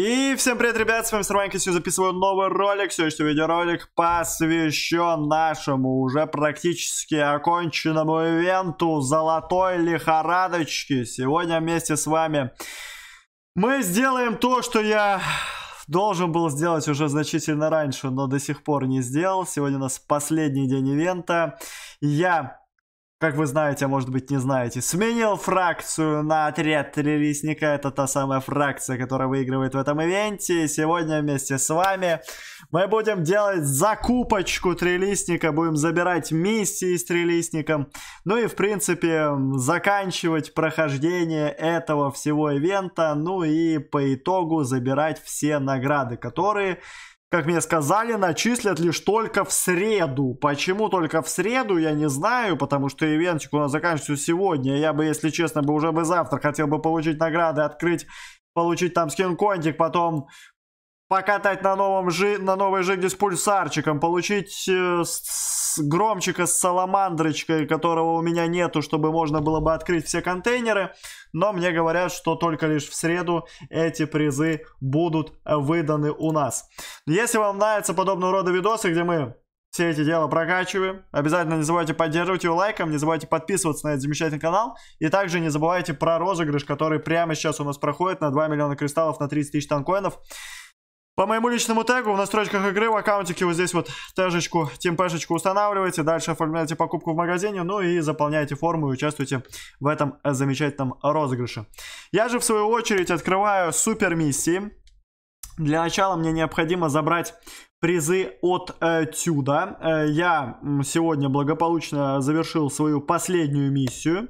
И всем привет, ребят, с вами Сарванька, сегодня записываю новый ролик, сегодняшний видеоролик посвящен нашему уже практически оконченному ивенту Золотой Лихорадочки. Сегодня вместе с вами мы сделаем то, что я должен был сделать уже значительно раньше, но до сих пор не сделал. Сегодня у нас последний день ивента. Я как вы знаете, а может быть не знаете, сменил фракцию на отряд трилистника. Это та самая фракция, которая выигрывает в этом ивенте. И сегодня вместе с вами мы будем делать закупочку трилистника, будем забирать миссии с трилистником. Ну и, в принципе, заканчивать прохождение этого всего ивента. Ну и по итогу забирать все награды, которые как мне сказали, начислят лишь только в среду. Почему только в среду, я не знаю, потому что ивентик у нас заканчивается сегодня. Я бы, если честно, бы уже бы завтра хотел бы получить награды, открыть, получить там скин-контик, потом покатать на, новом жи... на новой жизни с пульсарчиком, получить э, с... громчика с саламандрочкой, которого у меня нету, чтобы можно было бы открыть все контейнеры. Но мне говорят, что только лишь в среду эти призы будут выданы у нас. Если вам нравятся подобного рода видосы, где мы все эти дела прокачиваем. Обязательно не забывайте поддерживать его лайком, не забывайте подписываться на этот замечательный канал. И также не забывайте про розыгрыш, который прямо сейчас у нас проходит на 2 миллиона кристаллов на 30 тысяч танкоинов. По моему личному тегу в настройках игры в аккаунтике вот здесь вот тежечку, темпешечку устанавливаете, дальше оформляете покупку в магазине, ну и заполняете форму и участвуете в этом замечательном розыгрыше. Я же в свою очередь открываю супер миссии. Для начала мне необходимо забрать призы от э, Тюда. Э, я сегодня благополучно завершил свою последнюю миссию,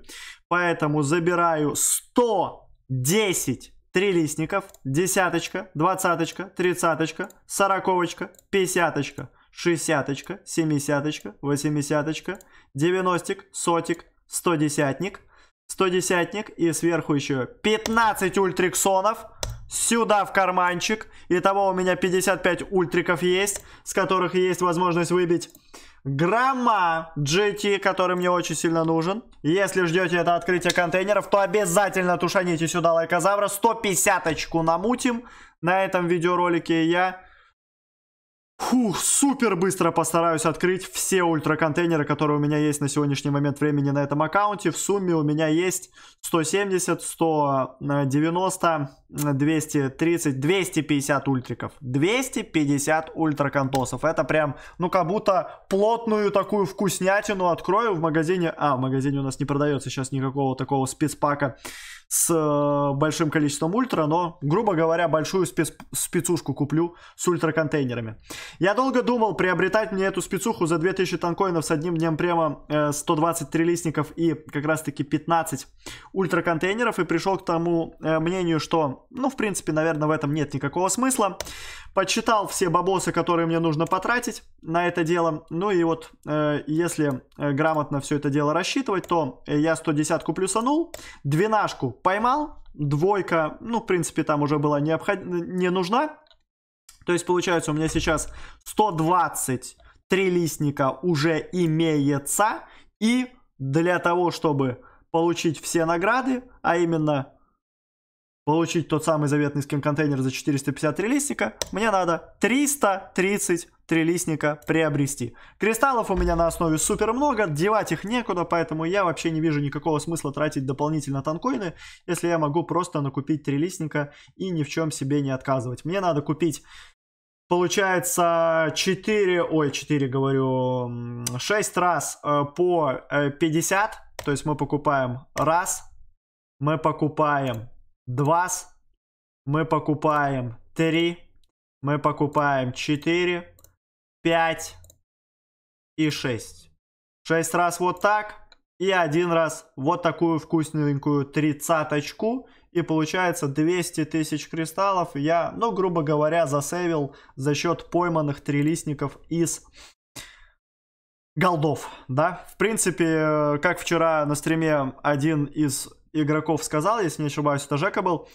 поэтому забираю 110 трилистников, десяточка, двадцаточка, тридцаточка, сороковочка, пятьдесяточка, шестьдесяточка, семидесяточка, восьмидесяточка, девяностик, сотик, стодесятник, стодесятник и сверху еще 15 ультриксонов сюда в карманчик. Итого у меня 55 ультриков есть, с которых есть возможность выбить Грамма GT, который мне очень сильно нужен. Если ждете это открытие контейнеров, то обязательно тушаните сюда лайкозавра. 150 очку намутим. На этом видеоролике я Фух, супер быстро постараюсь открыть все ультраконтейнеры, которые у меня есть на сегодняшний момент времени на этом аккаунте. В сумме у меня есть 170, 190, 230, 250 ультриков. 250 ультраконтосов. Это прям, ну, как будто плотную такую вкуснятину открою в магазине. А, в магазине у нас не продается сейчас никакого такого спецпака с э, большим количеством ультра, но, грубо говоря, большую спец спецушку куплю с ультра-контейнерами. Я долго думал, приобретать мне эту спецуху за 2000 танкоинов с одним днем према, э, 123 листников и как раз-таки 15 ультра-контейнеров, и пришел к тому э, мнению, что, ну, в принципе, наверное, в этом нет никакого смысла. Подсчитал все бабосы, которые мне нужно потратить на это дело, ну и вот, э, если э, грамотно все это дело рассчитывать, то я 110-ку плюсанул, 12-ку поймал, двойка, ну, в принципе, там уже была необход... не нужна. То есть, получается, у меня сейчас 123 листника уже имеется. И для того, чтобы получить все награды, а именно получить тот самый заветный скин-контейнер за 450 трилистника мне надо 330 трилистника приобрести. Кристаллов у меня на основе супер много, девать их некуда, поэтому я вообще не вижу никакого смысла тратить дополнительно танкоины, если я могу просто накупить трилистника и ни в чем себе не отказывать. Мне надо купить Получается 4, ой, 4 говорю, 6 раз э, по 50, э, то есть мы покупаем раз, мы покупаем 2, мы покупаем 3, мы покупаем 4, 5 и 6. 6 раз вот так и один раз вот такую вкусненькую тридцаточку. И получается 200 тысяч кристаллов я, ну, грубо говоря, засейвил за счет пойманных трилистников из голдов, да. В принципе, э, как вчера на стриме один из игроков сказал, если не ошибаюсь, это Жека был,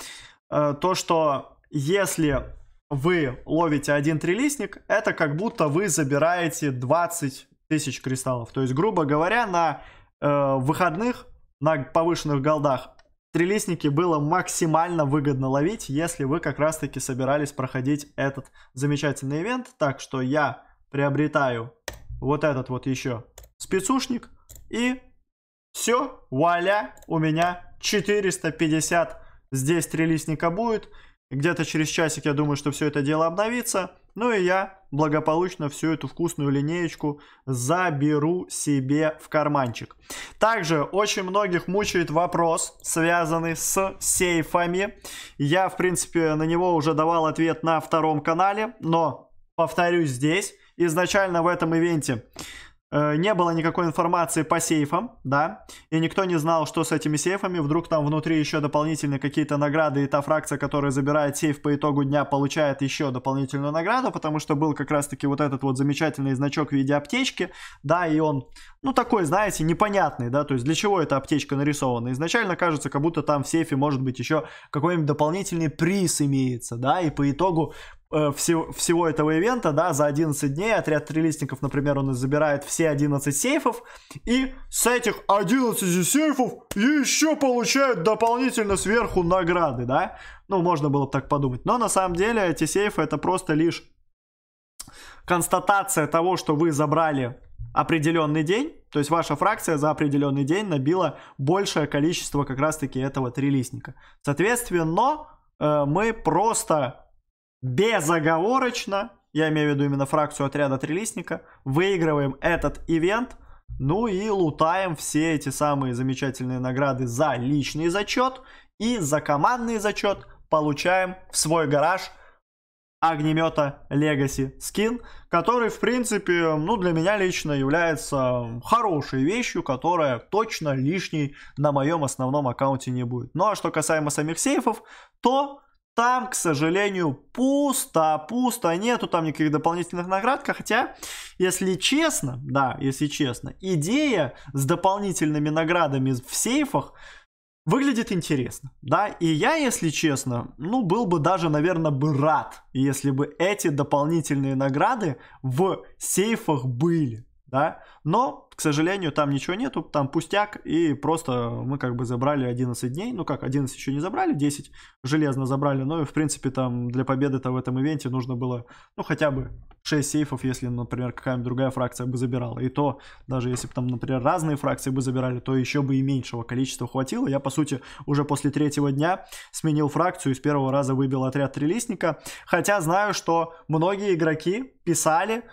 э, то, что если вы ловите один трилистник, это как будто вы забираете 20 тысяч кристаллов. То есть, грубо говоря, на э, выходных, на повышенных голдах трилистники было максимально выгодно ловить, если вы как раз-таки собирались проходить этот замечательный ивент. Так что я приобретаю вот этот вот еще спецушник и все, вуаля, у меня 450 здесь трилистника будет. Где-то через часик, я думаю, что все это дело обновится. Ну и я благополучно всю эту вкусную линеечку заберу себе в карманчик. Также очень многих мучает вопрос, связанный с сейфами. Я, в принципе, на него уже давал ответ на втором канале, но повторюсь здесь. Изначально в этом ивенте Э, не было никакой информации по сейфам, да, и никто не знал, что с этими сейфами, вдруг там внутри еще дополнительно какие-то награды, и та фракция, которая забирает сейф по итогу дня, получает еще дополнительную награду, потому что был как раз-таки вот этот вот замечательный значок в виде аптечки, да, и он, ну, такой, знаете, непонятный, да, то есть для чего эта аптечка нарисована, изначально кажется, как будто там в сейфе может быть еще какой-нибудь дополнительный приз имеется, да, и по итогу Э, всего, всего этого ивента, да, за 11 дней отряд трилистников, например, он забирает все 11 сейфов, и с этих 11 сейфов еще получают дополнительно сверху награды, да? Ну, можно было бы так подумать. Но на самом деле эти сейфы это просто лишь констатация того, что вы забрали определенный день, то есть ваша фракция за определенный день набила большее количество как раз-таки этого трилистника. Соответственно, э, мы просто безоговорочно, я имею в виду именно фракцию отряда Трилистника, выигрываем этот ивент, ну и лутаем все эти самые замечательные награды за личный зачет и за командный зачет получаем в свой гараж огнемета Legacy скин, который, в принципе, ну, для меня лично является хорошей вещью, которая точно лишней на моем основном аккаунте не будет. Ну, а что касаемо самих сейфов, то там, к сожалению, пусто, а пусто, нету там никаких дополнительных наград, хотя, если честно, да, если честно, идея с дополнительными наградами в сейфах выглядит интересно, да, и я, если честно, ну, был бы даже, наверное, бы рад, если бы эти дополнительные награды в сейфах были, да, но, к сожалению, там ничего нету, там пустяк, и просто мы как бы забрали 11 дней, ну как, 11 еще не забрали, 10 железно забрали, но, в принципе, там для победы-то в этом ивенте нужно было, ну, хотя бы 6 сейфов, если, например, какая-нибудь другая фракция бы забирала, и то, даже если бы там, например, разные фракции бы забирали, то еще бы и меньшего количества хватило, я, по сути, уже после третьего дня сменил фракцию и с первого раза выбил отряд трилистника, хотя знаю, что многие игроки писали,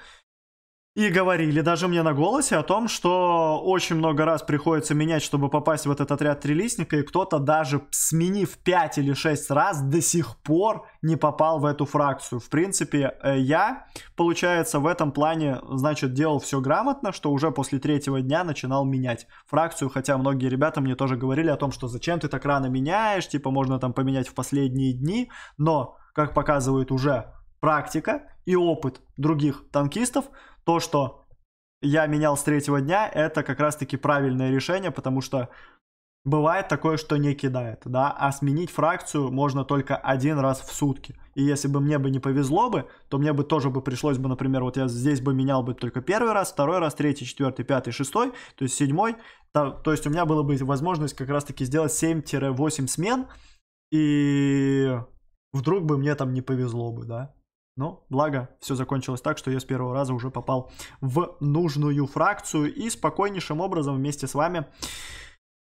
и говорили даже мне на голосе о том, что очень много раз приходится менять, чтобы попасть в этот отряд трилистника, и кто-то даже сменив 5 или 6 раз до сих пор не попал в эту фракцию. В принципе, э, я, получается, в этом плане, значит, делал все грамотно, что уже после третьего дня начинал менять фракцию, хотя многие ребята мне тоже говорили о том, что зачем ты так рано меняешь, типа можно там поменять в последние дни, но, как показывает уже практика и опыт других танкистов, то, что я менял с третьего дня, это как раз-таки правильное решение, потому что бывает такое, что не кидает, да, а сменить фракцию можно только один раз в сутки. И если бы мне бы не повезло бы, то мне бы тоже бы пришлось бы, например, вот я здесь бы менял бы только первый раз, второй раз, третий, четвертый, пятый, шестой, то есть седьмой, то, то есть у меня была бы возможность как раз-таки сделать 7-8 смен, и вдруг бы мне там не повезло бы, да. Но, благо, все закончилось так, что я с первого раза уже попал в нужную фракцию. И спокойнейшим образом вместе с вами,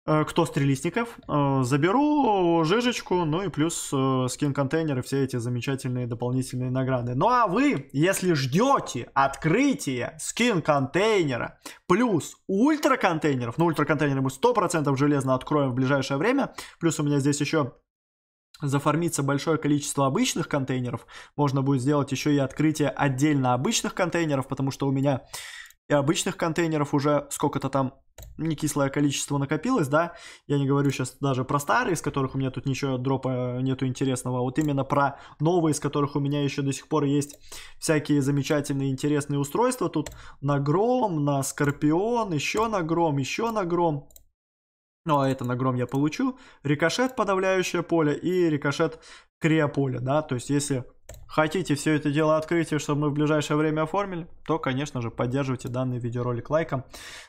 э, кто стрелистников, э, заберу жижечку, ну и плюс э, скин-контейнеры, все эти замечательные дополнительные награды. Ну а вы, если ждете открытия скин-контейнера плюс ультра-контейнеров, ну ультра-контейнеры мы 100% железно откроем в ближайшее время, плюс у меня здесь еще зафармится большое количество обычных контейнеров. Можно будет сделать еще и открытие отдельно обычных контейнеров, потому что у меня и обычных контейнеров уже сколько-то там не кислое количество накопилось, да. Я не говорю сейчас даже про старые, из которых у меня тут ничего дропа нету интересного, а вот именно про новые, из которых у меня еще до сих пор есть всякие замечательные интересные устройства. Тут на гром, на скорпион, еще на гром, еще на гром. Ну а это на гром я получу. Рикошет подавляющее поле и рикошет криополе, да. То есть если хотите все это дело открыть и чтобы мы в ближайшее время оформили, то, конечно же, поддерживайте данный видеоролик лайком.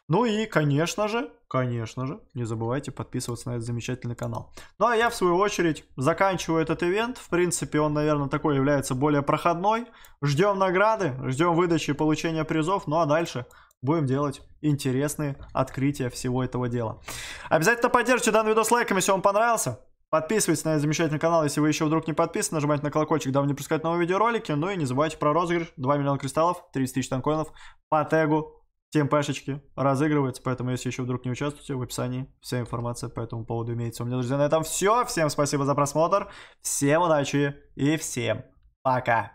Ну и, конечно же, конечно же, не забывайте подписываться на этот замечательный канал. Ну а я, в свою очередь, заканчиваю этот ивент. В принципе, он, наверное, такой является более проходной. Ждем награды, ждем выдачи и получения призов. Ну а дальше будем делать интересные открытия всего этого дела. Обязательно поддержите данный видос лайком, если вам понравился. Подписывайтесь на этот замечательный канал, если вы еще вдруг не подписаны. Нажимайте на колокольчик, дабы не пропускать новые видеоролики. Ну и не забывайте про розыгрыш. 2 миллиона кристаллов, 30 тысяч танкоинов по тегу тем разыгрывается, поэтому если еще вдруг не участвуете, в описании вся информация по этому поводу имеется. У меня, друзья, на этом все. Всем спасибо за просмотр, всем удачи и всем пока!